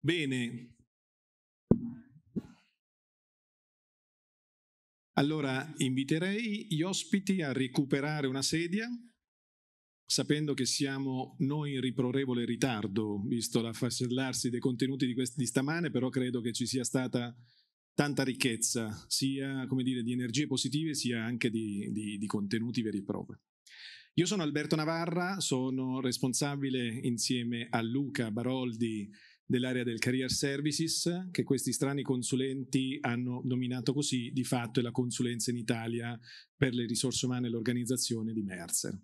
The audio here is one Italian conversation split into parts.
Bene. Allora inviterei gli ospiti a recuperare una sedia, sapendo che siamo noi in riprorevole ritardo, visto l'affacellarsi dei contenuti di, di stamane, però credo che ci sia stata tanta ricchezza, sia dire, di energie positive, sia anche di, di, di contenuti veri e propri. Io sono Alberto Navarra, sono responsabile insieme a Luca Baroldi dell'area del Career Services, che questi strani consulenti hanno nominato così, di fatto è la consulenza in Italia per le risorse umane e l'organizzazione di Mercer.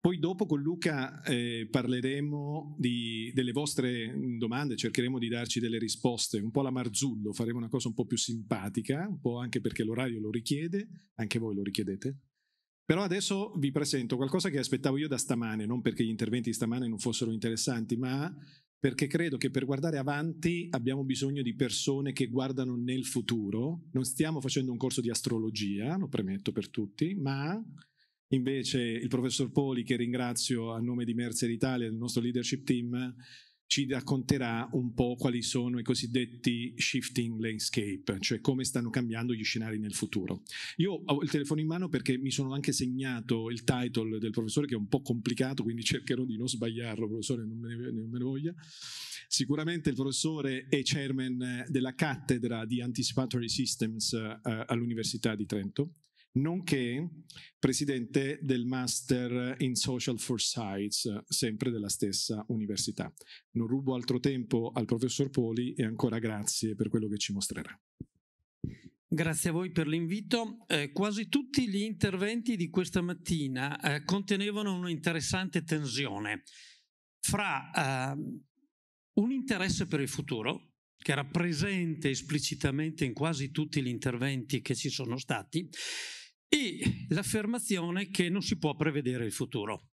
Poi dopo con Luca eh, parleremo di, delle vostre mm, domande, cercheremo di darci delle risposte, un po' la Marzullo, faremo una cosa un po' più simpatica, un po' anche perché l'orario lo richiede, anche voi lo richiedete. Però adesso vi presento qualcosa che aspettavo io da stamane, non perché gli interventi di stamane non fossero interessanti, ma perché credo che per guardare avanti abbiamo bisogno di persone che guardano nel futuro. Non stiamo facendo un corso di astrologia, lo premetto per tutti, ma invece il professor Poli, che ringrazio a nome di Mercer Italia e del nostro leadership team, ci racconterà un po' quali sono i cosiddetti shifting landscape, cioè come stanno cambiando gli scenari nel futuro. Io ho il telefono in mano perché mi sono anche segnato il title del professore che è un po' complicato, quindi cercherò di non sbagliarlo, professore, non me ne, non me ne voglia. Sicuramente il professore è chairman della cattedra di Anticipatory Systems eh, all'Università di Trento nonché presidente del Master in Social for Science, sempre della stessa università. Non rubo altro tempo al professor Poli e ancora grazie per quello che ci mostrerà. Grazie a voi per l'invito. Eh, quasi tutti gli interventi di questa mattina eh, contenevano un'interessante tensione fra eh, un interesse per il futuro, che era presente esplicitamente in quasi tutti gli interventi che ci sono stati, e l'affermazione che non si può prevedere il futuro,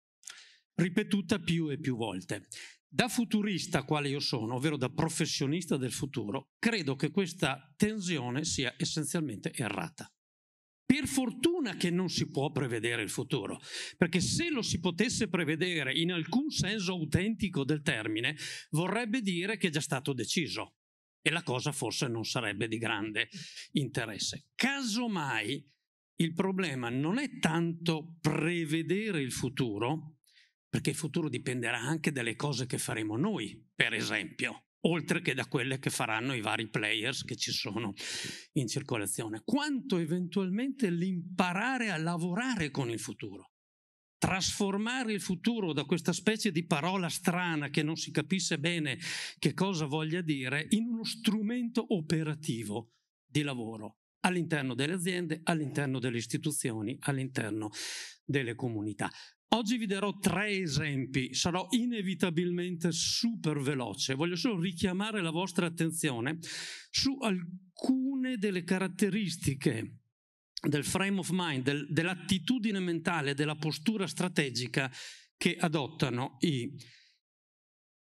ripetuta più e più volte. Da futurista quale io sono, ovvero da professionista del futuro, credo che questa tensione sia essenzialmente errata. Per fortuna che non si può prevedere il futuro, perché se lo si potesse prevedere in alcun senso autentico del termine, vorrebbe dire che è già stato deciso e la cosa forse non sarebbe di grande interesse. Casomai il problema non è tanto prevedere il futuro, perché il futuro dipenderà anche dalle cose che faremo noi, per esempio, oltre che da quelle che faranno i vari players che ci sono in circolazione, quanto eventualmente l'imparare a lavorare con il futuro. Trasformare il futuro da questa specie di parola strana che non si capisse bene che cosa voglia dire in uno strumento operativo di lavoro all'interno delle aziende, all'interno delle istituzioni, all'interno delle comunità. Oggi vi darò tre esempi, sarò inevitabilmente super veloce, voglio solo richiamare la vostra attenzione su alcune delle caratteristiche del frame of mind, del, dell'attitudine mentale, della postura strategica che adottano i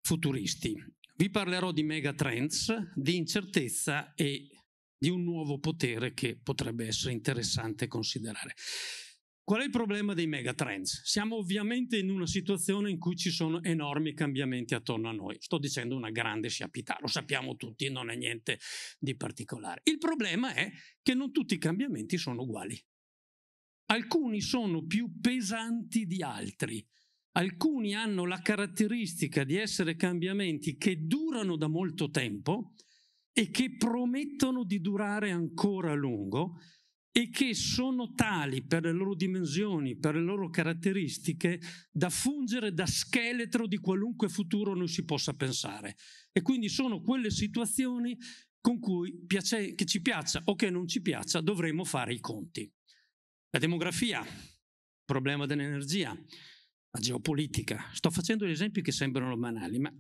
futuristi. Vi parlerò di megatrends, di incertezza e di un nuovo potere che potrebbe essere interessante considerare. Qual è il problema dei megatrends? Siamo ovviamente in una situazione in cui ci sono enormi cambiamenti attorno a noi. Sto dicendo una grande sciapità, lo sappiamo tutti, non è niente di particolare. Il problema è che non tutti i cambiamenti sono uguali. Alcuni sono più pesanti di altri. Alcuni hanno la caratteristica di essere cambiamenti che durano da molto tempo e che promettono di durare ancora a lungo e che sono tali per le loro dimensioni, per le loro caratteristiche, da fungere da scheletro di qualunque futuro noi si possa pensare. E quindi sono quelle situazioni con cui piace, che ci piaccia o che non ci piaccia dovremo fare i conti. La demografia, il problema dell'energia, la geopolitica. Sto facendo gli esempi che sembrano banali, ma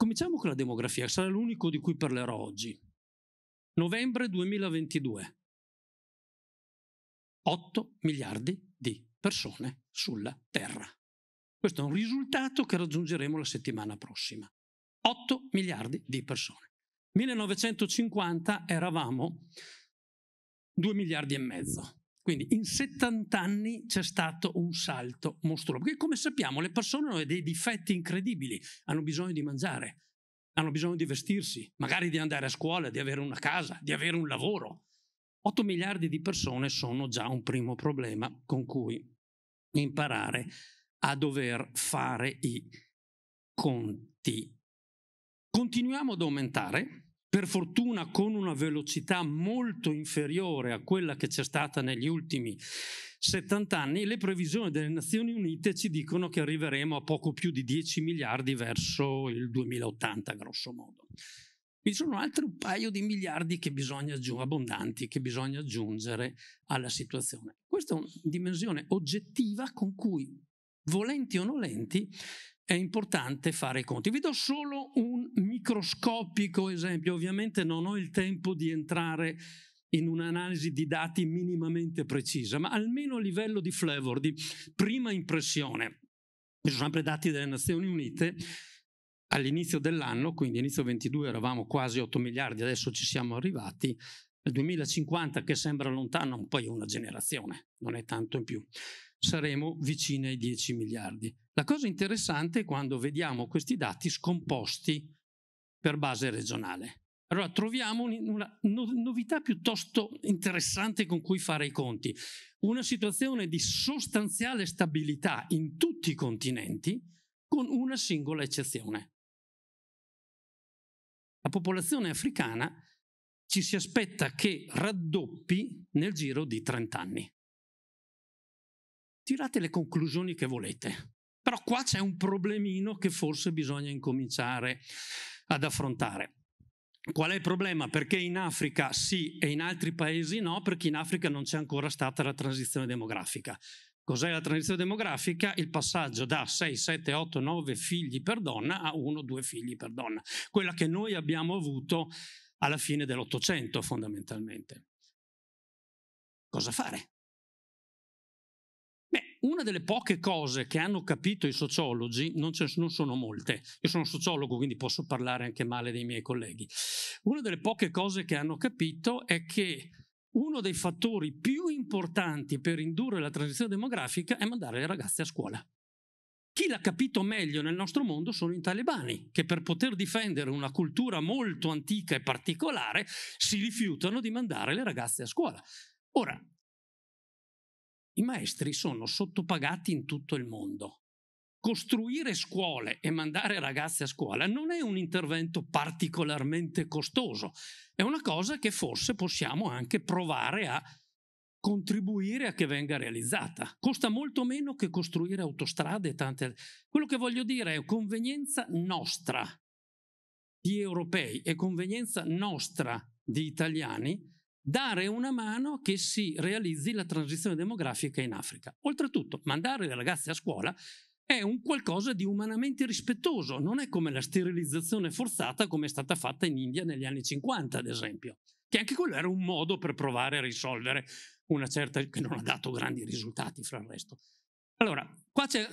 Cominciamo con la demografia, sarà l'unico di cui parlerò oggi. Novembre 2022. 8 miliardi di persone sulla Terra. Questo è un risultato che raggiungeremo la settimana prossima. 8 miliardi di persone. 1950 eravamo 2 miliardi e mezzo. Quindi in 70 anni c'è stato un salto mostruoso, perché come sappiamo le persone hanno dei difetti incredibili, hanno bisogno di mangiare, hanno bisogno di vestirsi, magari di andare a scuola, di avere una casa, di avere un lavoro. 8 miliardi di persone sono già un primo problema con cui imparare a dover fare i conti. Continuiamo ad aumentare, per fortuna con una velocità molto inferiore a quella che c'è stata negli ultimi 70 anni, le previsioni delle Nazioni Unite ci dicono che arriveremo a poco più di 10 miliardi verso il 2080, grosso modo. Vi sono altri un paio di miliardi che aggiung- abbondanti che bisogna aggiungere alla situazione. Questa è una dimensione oggettiva con cui, volenti o nolenti, è importante fare i conti. Vi do solo un microscopico esempio, ovviamente non ho il tempo di entrare in un'analisi di dati minimamente precisa, ma almeno a livello di flavor, di prima impressione, ci sono sempre dati delle Nazioni Unite, all'inizio dell'anno, quindi inizio 22 eravamo quasi 8 miliardi, adesso ci siamo arrivati, nel 2050 che sembra lontano, poi è una generazione, non è tanto in più saremo vicini ai 10 miliardi. La cosa interessante è quando vediamo questi dati scomposti per base regionale. Allora troviamo una novità piuttosto interessante con cui fare i conti. Una situazione di sostanziale stabilità in tutti i continenti con una singola eccezione. La popolazione africana ci si aspetta che raddoppi nel giro di 30 anni tirate le conclusioni che volete. Però qua c'è un problemino che forse bisogna incominciare ad affrontare. Qual è il problema? Perché in Africa sì e in altri paesi no, perché in Africa non c'è ancora stata la transizione demografica. Cos'è la transizione demografica? Il passaggio da 6, 7, 8, 9 figli per donna a 1, 2 figli per donna, quella che noi abbiamo avuto alla fine dell'Ottocento fondamentalmente. Cosa fare? una delle poche cose che hanno capito i sociologi, non, ce, non sono molte, io sono sociologo quindi posso parlare anche male dei miei colleghi, una delle poche cose che hanno capito è che uno dei fattori più importanti per indurre la transizione demografica è mandare le ragazze a scuola. Chi l'ha capito meglio nel nostro mondo sono i talebani, che per poter difendere una cultura molto antica e particolare si rifiutano di mandare le ragazze a scuola. Ora, i maestri sono sottopagati in tutto il mondo. Costruire scuole e mandare ragazzi a scuola non è un intervento particolarmente costoso, è una cosa che forse possiamo anche provare a contribuire a che venga realizzata. Costa molto meno che costruire autostrade e tante... altre. Quello che voglio dire è convenienza nostra di europei e convenienza nostra di italiani dare una mano che si realizzi la transizione demografica in Africa. Oltretutto, mandare le ragazze a scuola è un qualcosa di umanamente rispettoso, non è come la sterilizzazione forzata come è stata fatta in India negli anni 50, ad esempio, che anche quello era un modo per provare a risolvere una certa... che non ha dato grandi risultati, fra il resto. Allora, qua c'è...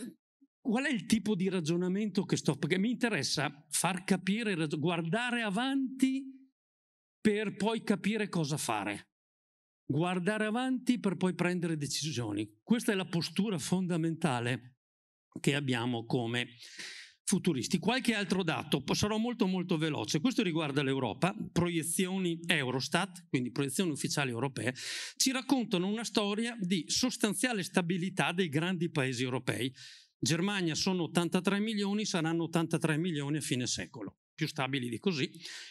Qual è il tipo di ragionamento che sto... Perché mi interessa far capire, guardare avanti per poi capire cosa fare. Guardare avanti per poi prendere decisioni. Questa è la postura fondamentale che abbiamo come futuristi. Qualche altro dato, sarò molto molto veloce, questo riguarda l'Europa, proiezioni Eurostat, quindi proiezioni ufficiali europee, ci raccontano una storia di sostanziale stabilità dei grandi paesi europei. Germania sono 83 milioni, saranno 83 milioni a fine secolo più stabili di così.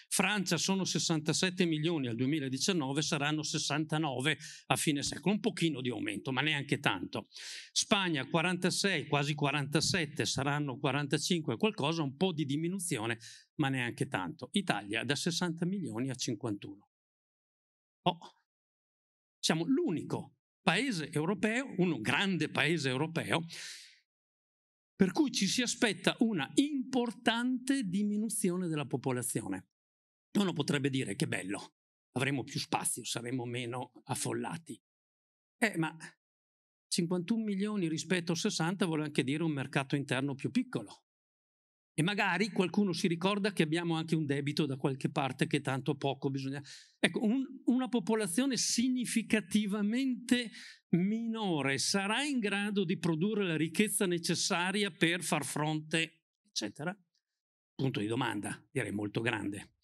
Francia sono 67 milioni al 2019, saranno 69 a fine secolo, un pochino di aumento, ma neanche tanto. Spagna 46, quasi 47, saranno 45 qualcosa, un po' di diminuzione, ma neanche tanto. Italia da 60 milioni a 51. Oh, siamo l'unico paese europeo, un grande paese europeo, per cui ci si aspetta una importante diminuzione della popolazione. Uno potrebbe dire che bello, avremo più spazio, saremo meno affollati. Eh, ma 51 milioni rispetto a 60 vuole anche dire un mercato interno più piccolo. E magari qualcuno si ricorda che abbiamo anche un debito da qualche parte che tanto poco bisogna... Ecco, un, una popolazione significativamente minore sarà in grado di produrre la ricchezza necessaria per far fronte, eccetera? Punto di domanda, direi molto grande.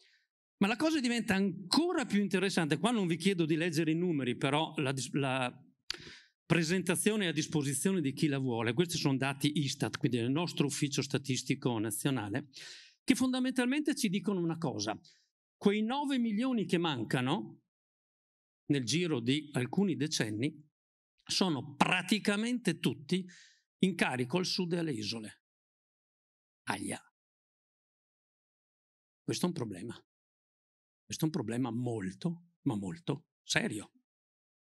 Ma la cosa diventa ancora più interessante, qua non vi chiedo di leggere i numeri, però la, la presentazione è a disposizione di chi la vuole, questi sono dati Istat, quindi del nostro ufficio statistico nazionale, che fondamentalmente ci dicono una cosa, quei 9 milioni che mancano nel giro di alcuni decenni, sono praticamente tutti in carico al sud e alle isole. Aia. Questo è un problema. Questo è un problema molto, ma molto serio.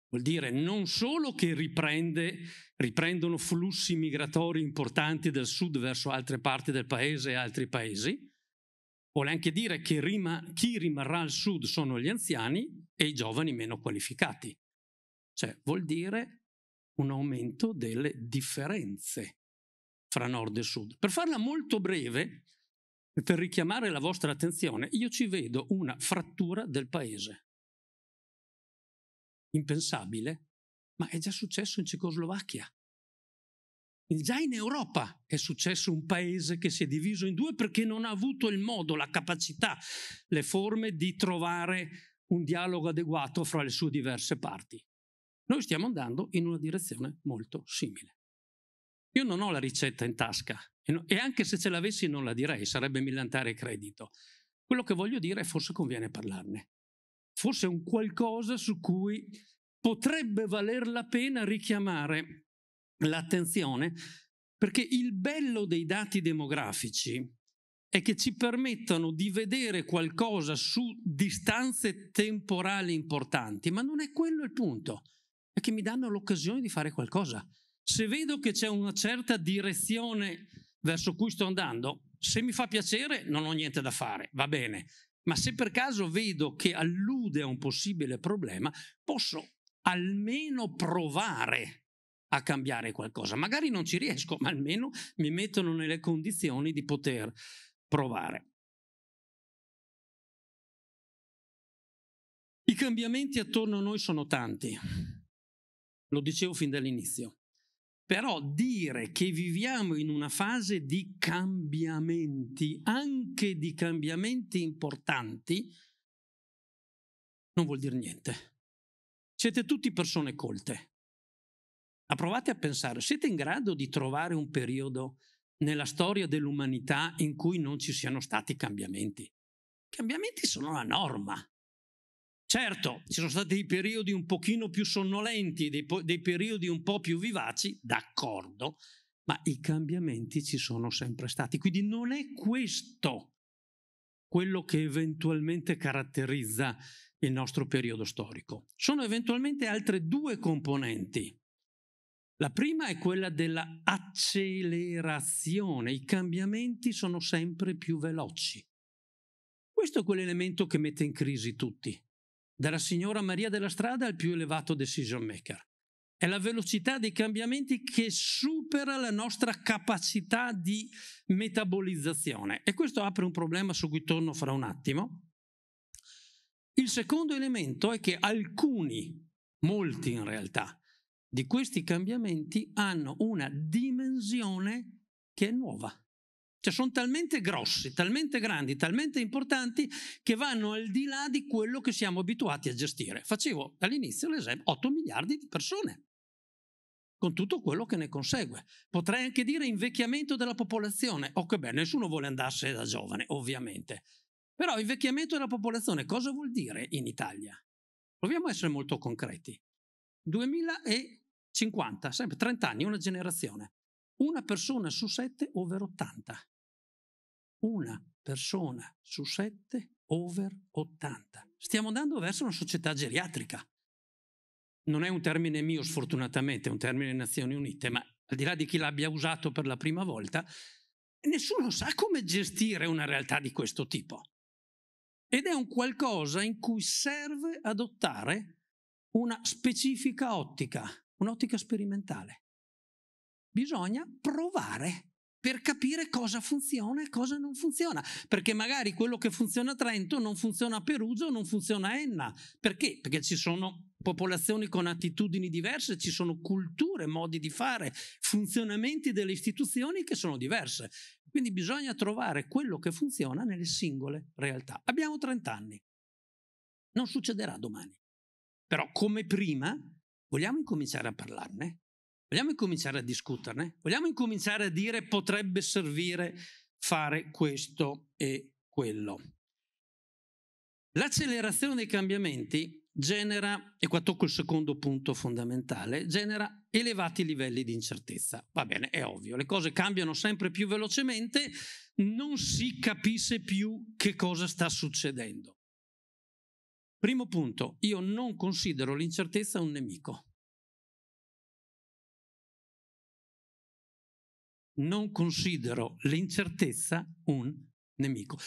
Vuol dire non solo che riprende, riprendono flussi migratori importanti dal sud verso altre parti del paese e altri paesi, Vuole anche dire che rima, chi rimarrà al sud sono gli anziani e i giovani meno qualificati. Cioè vuol dire un aumento delle differenze fra nord e sud. Per farla molto breve, e per richiamare la vostra attenzione, io ci vedo una frattura del paese. Impensabile, ma è già successo in Cecoslovacchia. Già in Europa è successo un paese che si è diviso in due perché non ha avuto il modo, la capacità, le forme di trovare un dialogo adeguato fra le sue diverse parti. Noi stiamo andando in una direzione molto simile. Io non ho la ricetta in tasca e anche se ce l'avessi non la direi, sarebbe millantare credito. Quello che voglio dire è forse conviene parlarne. Forse è un qualcosa su cui potrebbe valer la pena richiamare l'attenzione perché il bello dei dati demografici è che ci permettono di vedere qualcosa su distanze temporali importanti, ma non è quello il punto, è che mi danno l'occasione di fare qualcosa. Se vedo che c'è una certa direzione verso cui sto andando, se mi fa piacere non ho niente da fare, va bene, ma se per caso vedo che allude a un possibile problema, posso almeno provare a cambiare qualcosa. Magari non ci riesco, ma almeno mi mettono nelle condizioni di poter provare. I cambiamenti attorno a noi sono tanti, lo dicevo fin dall'inizio, però dire che viviamo in una fase di cambiamenti, anche di cambiamenti importanti, non vuol dire niente. Siete tutti persone colte, ma provate a pensare, siete in grado di trovare un periodo nella storia dell'umanità in cui non ci siano stati cambiamenti? I cambiamenti sono la norma. Certo, ci sono stati dei periodi un pochino più sonnolenti, dei, po- dei periodi un po' più vivaci, d'accordo, ma i cambiamenti ci sono sempre stati. Quindi non è questo quello che eventualmente caratterizza il nostro periodo storico. Sono eventualmente altre due componenti la prima è quella della accelerazione, i cambiamenti sono sempre più veloci. Questo è quell'elemento che mette in crisi tutti, dalla signora Maria della Strada al più elevato decision maker. È la velocità dei cambiamenti che supera la nostra capacità di metabolizzazione e questo apre un problema su cui torno fra un attimo. Il secondo elemento è che alcuni, molti in realtà, di questi cambiamenti hanno una dimensione che è nuova. Cioè sono talmente grossi, talmente grandi, talmente importanti che vanno al di là di quello che siamo abituati a gestire. Facevo all'inizio l'esempio 8 miliardi di persone con tutto quello che ne consegue. Potrei anche dire invecchiamento della popolazione. Oh che beh, nessuno vuole andarsene da giovane, ovviamente. Però invecchiamento della popolazione cosa vuol dire in Italia? Proviamo a essere molto concreti. 2000 e 50, sempre 30 anni, una generazione. Una persona su 7 over 80. Una persona su 7 over 80. Stiamo andando verso una società geriatrica. Non è un termine mio, sfortunatamente, è un termine delle Nazioni Unite, ma al di là di chi l'abbia usato per la prima volta, nessuno sa come gestire una realtà di questo tipo. Ed è un qualcosa in cui serve adottare una specifica ottica, un'ottica sperimentale. Bisogna provare per capire cosa funziona e cosa non funziona, perché magari quello che funziona a Trento non funziona a Perugia o non funziona a Enna, perché? Perché ci sono popolazioni con attitudini diverse, ci sono culture, modi di fare, funzionamenti delle istituzioni che sono diverse. Quindi bisogna trovare quello che funziona nelle singole realtà. Abbiamo 30 anni, non succederà domani, però come prima Vogliamo incominciare a parlarne? Vogliamo incominciare a discuterne? Vogliamo incominciare a dire potrebbe servire fare questo e quello? L'accelerazione dei cambiamenti genera, e qua tocco il secondo punto fondamentale, genera elevati livelli di incertezza. Va bene, è ovvio, le cose cambiano sempre più velocemente, non si capisce più che cosa sta succedendo. Primo punto, io non considero l'incertezza un nemico. Non considero l'incertezza un nemico.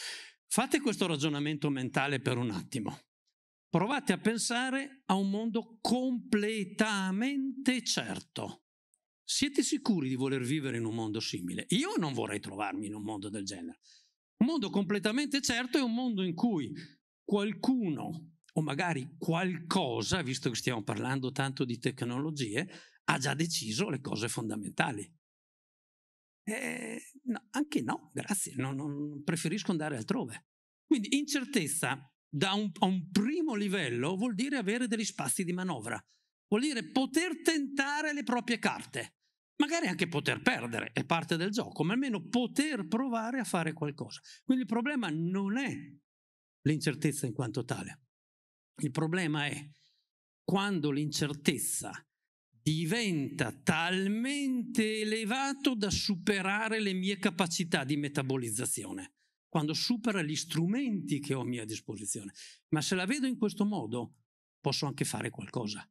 Fate questo ragionamento mentale per un attimo. Provate a pensare a un mondo completamente certo. Siete sicuri di voler vivere in un mondo simile? Io non vorrei trovarmi in un mondo del genere. Un mondo completamente certo è un mondo in cui qualcuno o magari qualcosa, visto che stiamo parlando tanto di tecnologie, ha già deciso le cose fondamentali. Eh, no, anche no, grazie, non, non, preferisco andare altrove. Quindi incertezza da un, a un primo livello vuol dire avere degli spazi di manovra, vuol dire poter tentare le proprie carte, magari anche poter perdere, è parte del gioco, ma almeno poter provare a fare qualcosa. Quindi il problema non è l'incertezza in quanto tale, il problema è quando l'incertezza diventa talmente elevato da superare le mie capacità di metabolizzazione, quando supera gli strumenti che ho a mia disposizione. Ma se la vedo in questo modo, posso anche fare qualcosa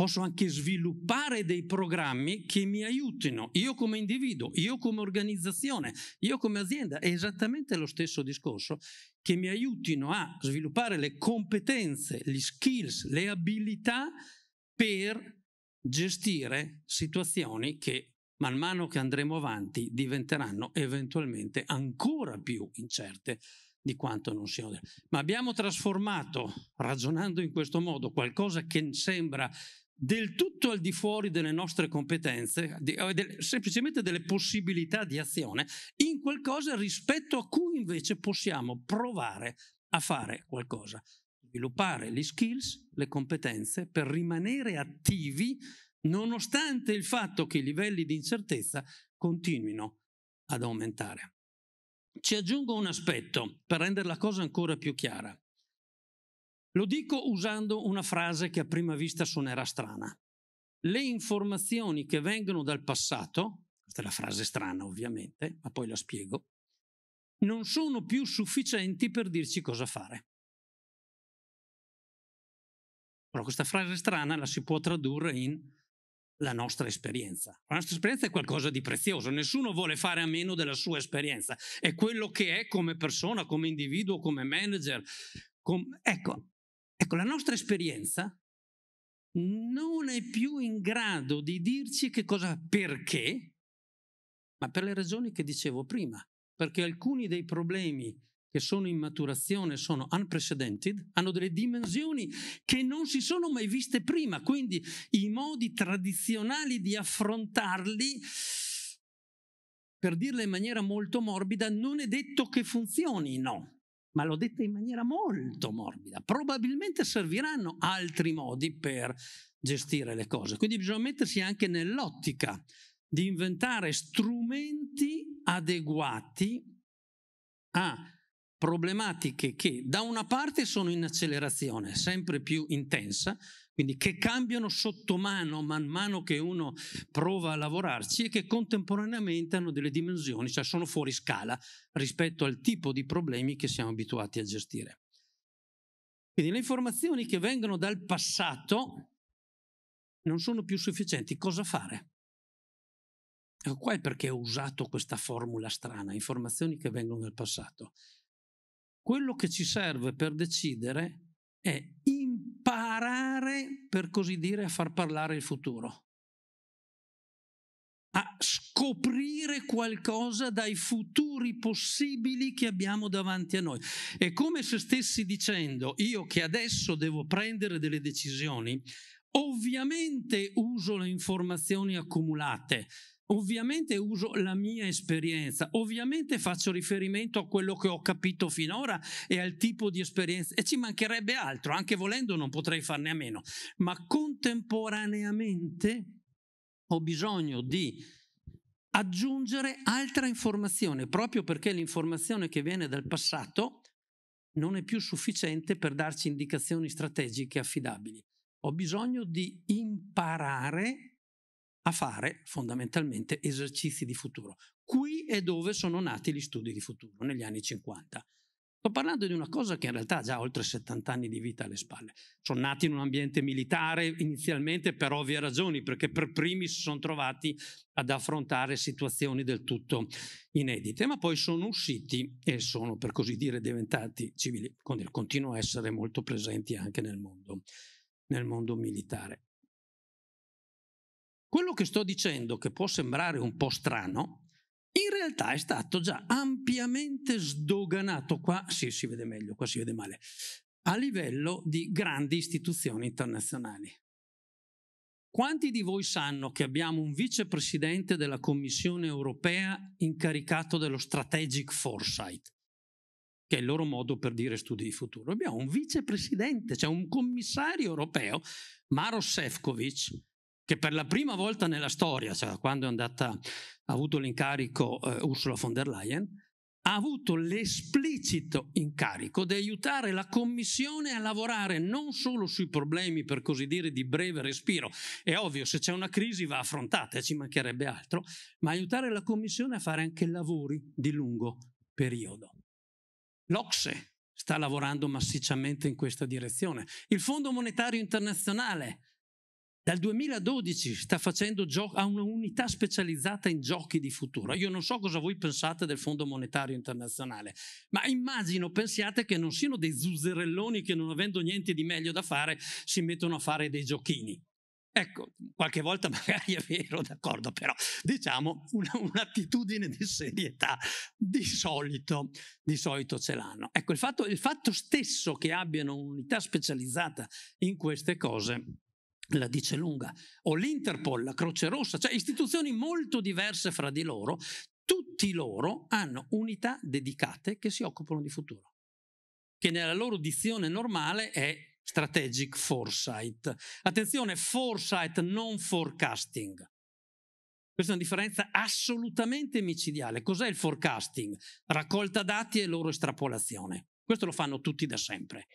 posso anche sviluppare dei programmi che mi aiutino, io come individuo, io come organizzazione, io come azienda, è esattamente lo stesso discorso, che mi aiutino a sviluppare le competenze, gli skills, le abilità per gestire situazioni che man mano che andremo avanti diventeranno eventualmente ancora più incerte di quanto non siano. Ma abbiamo trasformato, ragionando in questo modo, qualcosa che sembra del tutto al di fuori delle nostre competenze, di, eh, de, semplicemente delle possibilità di azione, in qualcosa rispetto a cui invece possiamo provare a fare qualcosa, sviluppare gli skills, le competenze per rimanere attivi nonostante il fatto che i livelli di incertezza continuino ad aumentare. Ci aggiungo un aspetto per rendere la cosa ancora più chiara. Lo dico usando una frase che a prima vista suonerà strana. Le informazioni che vengono dal passato, questa è la frase strana ovviamente, ma poi la spiego, non sono più sufficienti per dirci cosa fare. Però questa frase strana la si può tradurre in la nostra esperienza. La nostra esperienza è qualcosa di prezioso, nessuno vuole fare a meno della sua esperienza, è quello che è come persona, come individuo, come manager. Com... Ecco, Ecco, la nostra esperienza non è più in grado di dirci che cosa perché, ma per le ragioni che dicevo prima, perché alcuni dei problemi che sono in maturazione sono unprecedented, hanno delle dimensioni che non si sono mai viste prima, quindi i modi tradizionali di affrontarli, per dirla in maniera molto morbida, non è detto che funzioni, no ma l'ho detta in maniera molto morbida. Probabilmente serviranno altri modi per gestire le cose, quindi bisogna mettersi anche nell'ottica di inventare strumenti adeguati a problematiche che da una parte sono in accelerazione sempre più intensa quindi che cambiano sotto mano man mano che uno prova a lavorarci e che contemporaneamente hanno delle dimensioni, cioè sono fuori scala rispetto al tipo di problemi che siamo abituati a gestire. Quindi le informazioni che vengono dal passato non sono più sufficienti. Cosa fare? Ecco qua è perché ho usato questa formula strana, informazioni che vengono dal passato. Quello che ci serve per decidere è imparare, per così dire, a far parlare il futuro, a scoprire qualcosa dai futuri possibili che abbiamo davanti a noi. È come se stessi dicendo, io che adesso devo prendere delle decisioni, ovviamente uso le informazioni accumulate, Ovviamente uso la mia esperienza, ovviamente faccio riferimento a quello che ho capito finora e al tipo di esperienza e ci mancherebbe altro, anche volendo non potrei farne a meno, ma contemporaneamente ho bisogno di aggiungere altra informazione, proprio perché l'informazione che viene dal passato non è più sufficiente per darci indicazioni strategiche affidabili. Ho bisogno di imparare a fare fondamentalmente esercizi di futuro. Qui è dove sono nati gli studi di futuro, negli anni 50. Sto parlando di una cosa che in realtà ha già oltre 70 anni di vita alle spalle. Sono nati in un ambiente militare inizialmente per ovvie ragioni, perché per primi si sono trovati ad affrontare situazioni del tutto inedite, ma poi sono usciti e sono per così dire diventati civili, quindi continuano a essere molto presenti anche nel mondo, nel mondo militare. Quello che sto dicendo, che può sembrare un po' strano, in realtà è stato già ampiamente sdoganato qua, sì, si vede meglio, qua si vede male, a livello di grandi istituzioni internazionali. Quanti di voi sanno che abbiamo un vicepresidente della Commissione europea incaricato dello strategic foresight, che è il loro modo per dire studi di futuro? Abbiamo un vicepresidente, cioè un commissario europeo, Maro Sefcovic, che per la prima volta nella storia, cioè quando è andata, ha avuto l'incarico eh, Ursula von der Leyen, ha avuto l'esplicito incarico di aiutare la Commissione a lavorare non solo sui problemi, per così dire, di breve respiro, è ovvio, se c'è una crisi va affrontata, e ci mancherebbe altro, ma aiutare la Commissione a fare anche lavori di lungo periodo. L'Ocse sta lavorando massicciamente in questa direzione, il Fondo Monetario Internazionale dal 2012 sta facendo gio- ha un'unità specializzata in giochi di futuro. Io non so cosa voi pensate del Fondo Monetario Internazionale, ma immagino pensiate che non siano dei zuzzerelloni che non avendo niente di meglio da fare si mettono a fare dei giochini. Ecco, qualche volta magari è vero, d'accordo, però diciamo una, un'attitudine di serietà di solito, di solito ce l'hanno. Ecco, il fatto, il fatto stesso che abbiano un'unità specializzata in queste cose la dice lunga, o l'Interpol, la Croce Rossa, cioè istituzioni molto diverse fra di loro, tutti loro hanno unità dedicate che si occupano di futuro, che nella loro dizione normale è strategic foresight. Attenzione, foresight, non forecasting. Questa è una differenza assolutamente micidiale. Cos'è il forecasting? Raccolta dati e loro estrapolazione. Questo lo fanno tutti da sempre.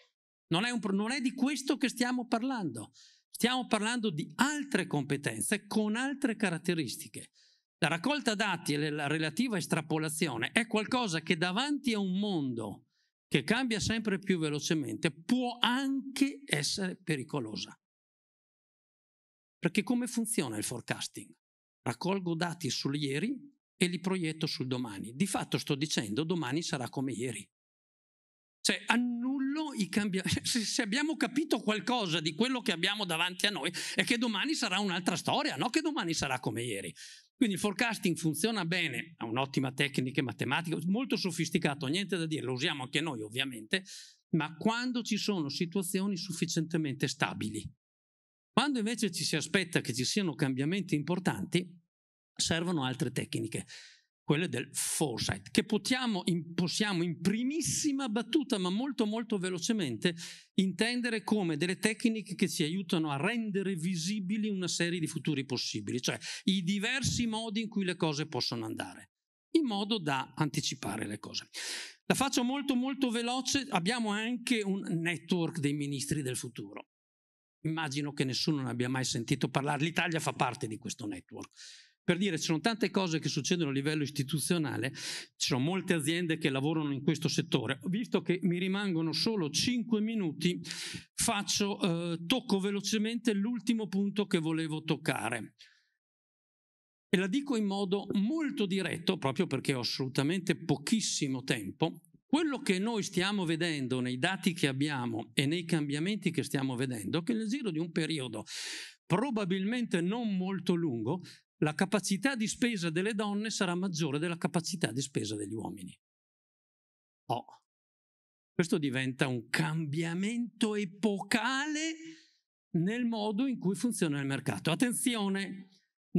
Non è, un, non è, di questo che stiamo parlando. Stiamo parlando di altre competenze con altre caratteristiche. La raccolta dati e la relativa estrapolazione è qualcosa che davanti a un mondo che cambia sempre più velocemente può anche essere pericolosa. Perché come funziona il forecasting? Raccolgo dati sul ieri e li proietto sul domani. Di fatto sto dicendo domani sarà come ieri. Cioè, annullo i cambiamenti. Se abbiamo capito qualcosa di quello che abbiamo davanti a noi, è che domani sarà un'altra storia, non che domani sarà come ieri. Quindi il forecasting funziona bene, ha un'ottima tecnica matematica, molto sofisticato, niente da dire, lo usiamo anche noi ovviamente, ma quando ci sono situazioni sufficientemente stabili. Quando invece ci si aspetta che ci siano cambiamenti importanti, servono altre tecniche quelle del foresight, che possiamo in, possiamo in primissima battuta, ma molto molto velocemente, intendere come delle tecniche che ci aiutano a rendere visibili una serie di futuri possibili, cioè i diversi modi in cui le cose possono andare, in modo da anticipare le cose. La faccio molto molto veloce, abbiamo anche un network dei ministri del futuro. Immagino che nessuno ne abbia mai sentito parlare, l'Italia fa parte di questo network per dire, ci sono tante cose che succedono a livello istituzionale, ci sono molte aziende che lavorano in questo settore. Visto che mi rimangono solo 5 minuti, faccio, eh, tocco velocemente l'ultimo punto che volevo toccare. E la dico in modo molto diretto, proprio perché ho assolutamente pochissimo tempo. Quello che noi stiamo vedendo nei dati che abbiamo e nei cambiamenti che stiamo vedendo, è che nel giro di un periodo probabilmente non molto lungo, la capacità di spesa delle donne sarà maggiore della capacità di spesa degli uomini. Oh, questo diventa un cambiamento epocale nel modo in cui funziona il mercato. Attenzione,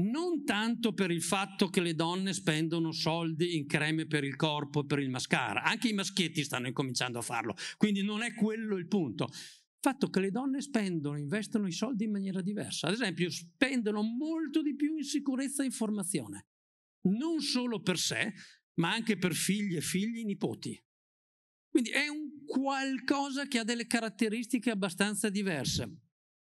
non tanto per il fatto che le donne spendono soldi in creme per il corpo e per il mascara, anche i maschietti stanno incominciando a farlo, quindi non è quello il punto fatto che le donne spendono, investono i soldi in maniera diversa. Ad esempio, spendono molto di più in sicurezza e informazione, non solo per sé, ma anche per figli e figli, nipoti. Quindi è un qualcosa che ha delle caratteristiche abbastanza diverse.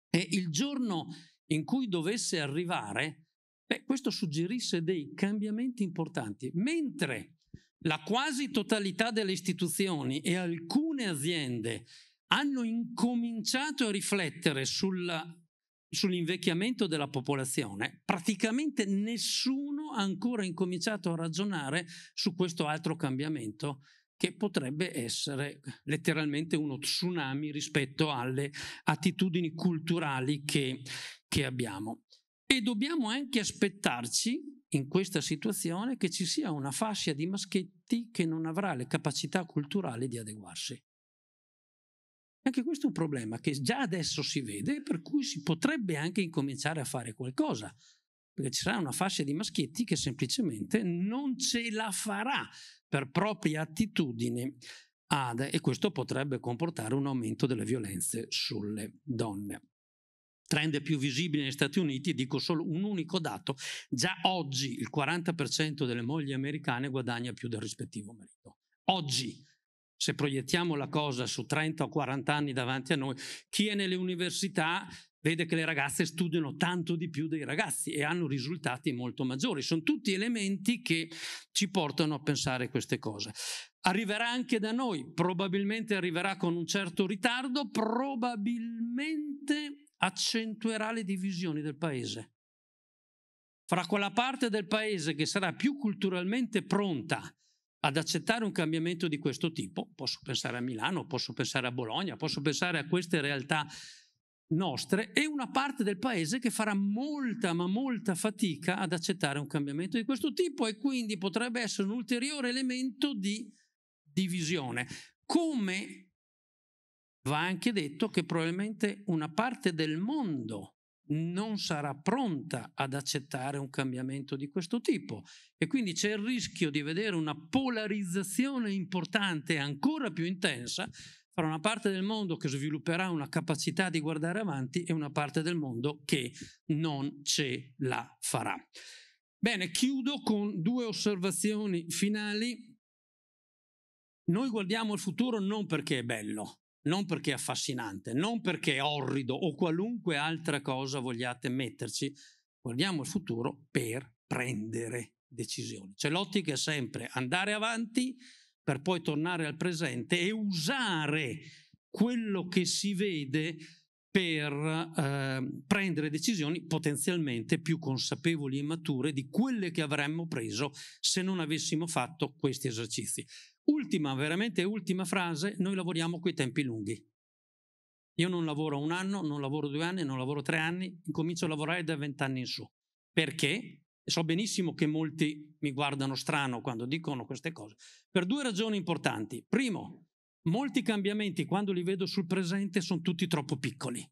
E il giorno in cui dovesse arrivare, beh, questo suggerisse dei cambiamenti importanti, mentre la quasi totalità delle istituzioni e alcune aziende hanno incominciato a riflettere sulla, sull'invecchiamento della popolazione, praticamente nessuno ha ancora incominciato a ragionare su questo altro cambiamento che potrebbe essere letteralmente uno tsunami rispetto alle attitudini culturali che, che abbiamo. E dobbiamo anche aspettarci in questa situazione che ci sia una fascia di maschetti che non avrà le capacità culturali di adeguarsi. Anche questo è un problema che già adesso si vede, per cui si potrebbe anche incominciare a fare qualcosa, perché ci sarà una fascia di maschietti che semplicemente non ce la farà per propria attitudine ad, e questo potrebbe comportare un aumento delle violenze sulle donne trend più visibile negli Stati Uniti, dico solo un unico dato, già oggi il 40% delle mogli americane guadagna più del rispettivo marito. Oggi se proiettiamo la cosa su 30 o 40 anni davanti a noi, chi è nelle università vede che le ragazze studiano tanto di più dei ragazzi e hanno risultati molto maggiori. Sono tutti elementi che ci portano a pensare queste cose. Arriverà anche da noi, probabilmente arriverà con un certo ritardo, probabilmente accentuerà le divisioni del paese. Fra quella parte del paese che sarà più culturalmente pronta ad accettare un cambiamento di questo tipo, posso pensare a Milano, posso pensare a Bologna, posso pensare a queste realtà nostre e una parte del paese che farà molta ma molta fatica ad accettare un cambiamento di questo tipo e quindi potrebbe essere un ulteriore elemento di divisione. Come va anche detto che probabilmente una parte del mondo non sarà pronta ad accettare un cambiamento di questo tipo e quindi c'è il rischio di vedere una polarizzazione importante ancora più intensa fra una parte del mondo che svilupperà una capacità di guardare avanti e una parte del mondo che non ce la farà. Bene, chiudo con due osservazioni finali. Noi guardiamo il futuro non perché è bello, non perché è affascinante, non perché è orrido o qualunque altra cosa vogliate metterci, guardiamo il futuro per prendere decisioni. Cioè l'ottica è sempre andare avanti per poi tornare al presente e usare quello che si vede per eh, prendere decisioni potenzialmente più consapevoli e mature di quelle che avremmo preso se non avessimo fatto questi esercizi. Ultima, veramente ultima frase, noi lavoriamo coi tempi lunghi. Io non lavoro un anno, non lavoro due anni, non lavoro tre anni, incomincio a lavorare da vent'anni in su. Perché? So benissimo che molti mi guardano strano quando dicono queste cose. Per due ragioni importanti. Primo, molti cambiamenti, quando li vedo sul presente, sono tutti troppo piccoli.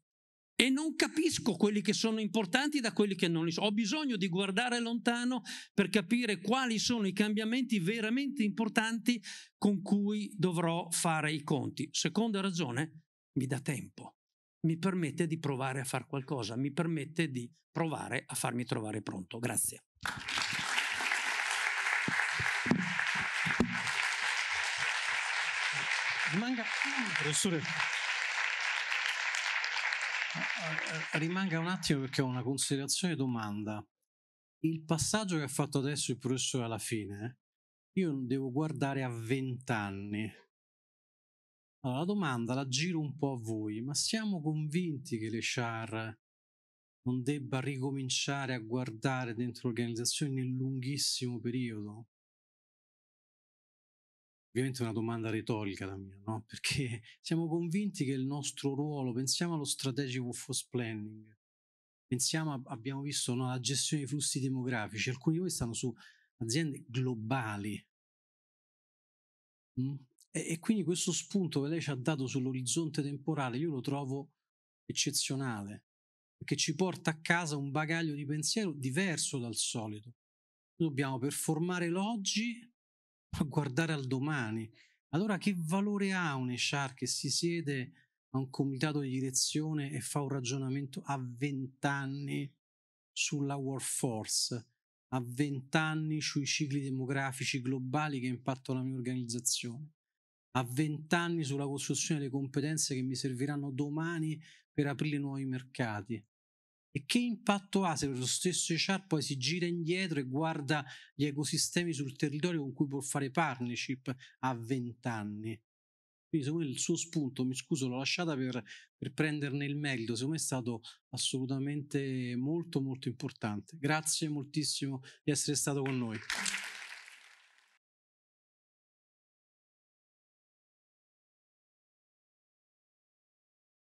E non capisco quelli che sono importanti da quelli che non li sono. Ho bisogno di guardare lontano per capire quali sono i cambiamenti veramente importanti con cui dovrò fare i conti. Seconda ragione, mi dà tempo, mi permette di provare a fare qualcosa, mi permette di provare a farmi trovare pronto. Grazie. Professore, rimanga un attimo perché ho una considerazione domanda. Il passaggio che ha fatto adesso il professore alla fine, io devo guardare a vent'anni. Allora, la domanda la giro un po' a voi, ma siamo convinti che le char non debba ricominciare a guardare dentro l'organizzazione nel lunghissimo periodo? Ovviamente è una domanda retorica la mia, no? Perché siamo convinti che il nostro ruolo, pensiamo allo strategico force planning, pensiamo, abbiamo visto no, la gestione dei flussi demografici, alcuni di voi stanno su aziende globali. Mm? E, e quindi questo spunto che lei ci ha dato sull'orizzonte temporale, io lo trovo eccezionale, perché ci porta a casa un bagaglio di pensiero diverso dal solito. Dobbiamo performare l'oggi a guardare al domani. Allora che valore ha un HR che si siede a un comitato di direzione e fa un ragionamento a 20 anni sulla workforce, a 20 anni sui cicli demografici globali che impattano la mia organizzazione, a 20 anni sulla costruzione delle competenze che mi serviranno domani per aprire nuovi mercati, e che impatto ha se lo stesso HR poi si gira indietro e guarda gli ecosistemi sul territorio con cui può fare partnership a 20 anni? Quindi, secondo me, il suo spunto, mi scuso, l'ho lasciata per, per prenderne il merito. Secondo me è stato assolutamente molto, molto importante. Grazie moltissimo di essere stato con noi.